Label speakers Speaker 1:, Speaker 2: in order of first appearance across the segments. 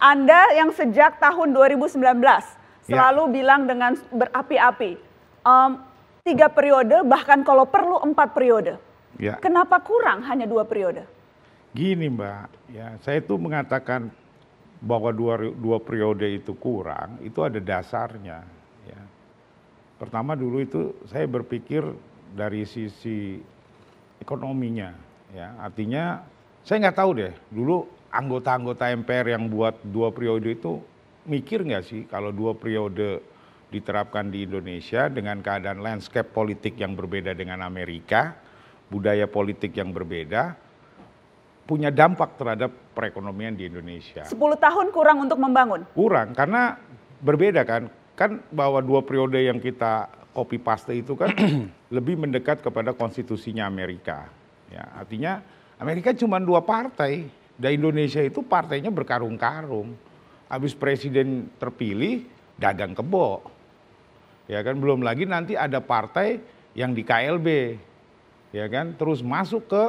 Speaker 1: Anda yang sejak tahun 2019 ya. selalu ya. bilang dengan berapi-api um, tiga periode bahkan kalau perlu empat periode. Ya. Kenapa kurang hanya dua periode?
Speaker 2: Gini Mbak, ya saya itu mengatakan bahwa dua, dua periode itu kurang, itu ada dasarnya. Ya. Pertama dulu itu saya berpikir dari sisi ekonominya, ya artinya saya nggak tahu deh dulu anggota-anggota MPR yang buat dua periode itu mikir nggak sih kalau dua periode diterapkan di Indonesia dengan keadaan landscape politik yang berbeda dengan Amerika, budaya politik yang berbeda, punya dampak terhadap perekonomian di Indonesia. 10
Speaker 1: tahun kurang untuk membangun?
Speaker 2: Kurang, karena berbeda kan. Kan bahwa dua periode yang kita copy paste itu kan lebih mendekat kepada konstitusinya Amerika. Ya, artinya Amerika cuma dua partai, dan Indonesia itu partainya berkarung-karung. Habis presiden terpilih, dagang kebo. Ya kan belum lagi nanti ada partai yang di KLB. Ya kan terus masuk ke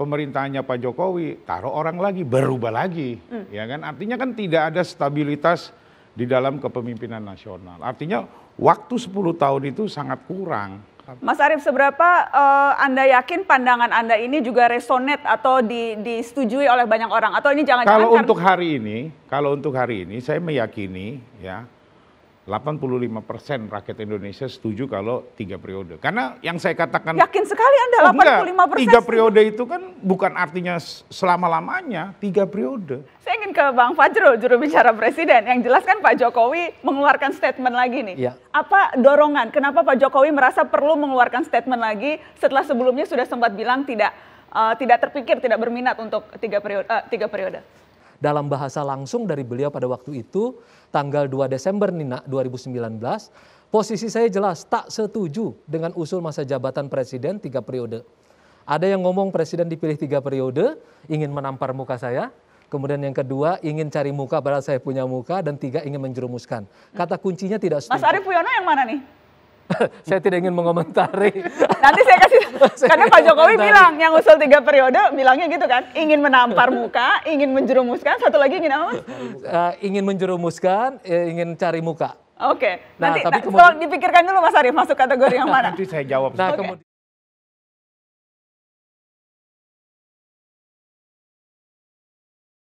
Speaker 2: pemerintahnya Pak Jokowi, taruh orang lagi, berubah lagi. Hmm. Ya kan artinya kan tidak ada stabilitas di dalam kepemimpinan nasional. Artinya waktu 10 tahun itu sangat kurang
Speaker 1: Mas Arief, seberapa uh, Anda yakin pandangan Anda ini juga resonate atau di, disetujui oleh banyak orang? Atau ini jangan-jangan... Kalau untuk
Speaker 2: hari ini, kalau untuk hari ini saya meyakini ya 85% rakyat Indonesia setuju kalau tiga periode. Karena yang saya katakan... Yakin
Speaker 1: sekali Anda oh 85% persen Tiga periode
Speaker 2: itu kan bukan artinya selama-lamanya, tiga periode.
Speaker 1: Saya ingin ke Bang Fajrul, juru bicara Presiden. Yang jelaskan Pak Jokowi mengeluarkan statement lagi nih. Ya. Apa dorongan, kenapa Pak Jokowi merasa perlu mengeluarkan statement lagi setelah sebelumnya sudah sempat bilang tidak uh, tidak terpikir, tidak berminat untuk tiga periode. Uh, tiga periode?
Speaker 3: dalam bahasa langsung dari beliau pada waktu itu tanggal 2 Desember Nina 2019 posisi saya jelas tak setuju dengan usul masa jabatan presiden tiga periode. Ada yang ngomong presiden dipilih tiga periode ingin menampar muka saya. Kemudian yang kedua ingin cari muka padahal saya punya muka dan tiga ingin menjerumuskan. Kata kuncinya tidak setuju. Mas Arif
Speaker 1: Puyono yang mana nih?
Speaker 3: saya tidak ingin mengomentari.
Speaker 1: Nanti saya kasih, karena Pak Jokowi bilang yang usul tiga periode bilangnya gitu kan, ingin menampar muka, ingin menjerumuskan, satu lagi ingin apa?
Speaker 3: Uh, ingin menjerumuskan, ya ingin cari muka.
Speaker 1: Oke, okay. nah, nanti tapi nah,
Speaker 3: dipikirkan dulu Mas Arief masuk kategori yang mana? Nanti saya jawab. Nah, okay. kemudian,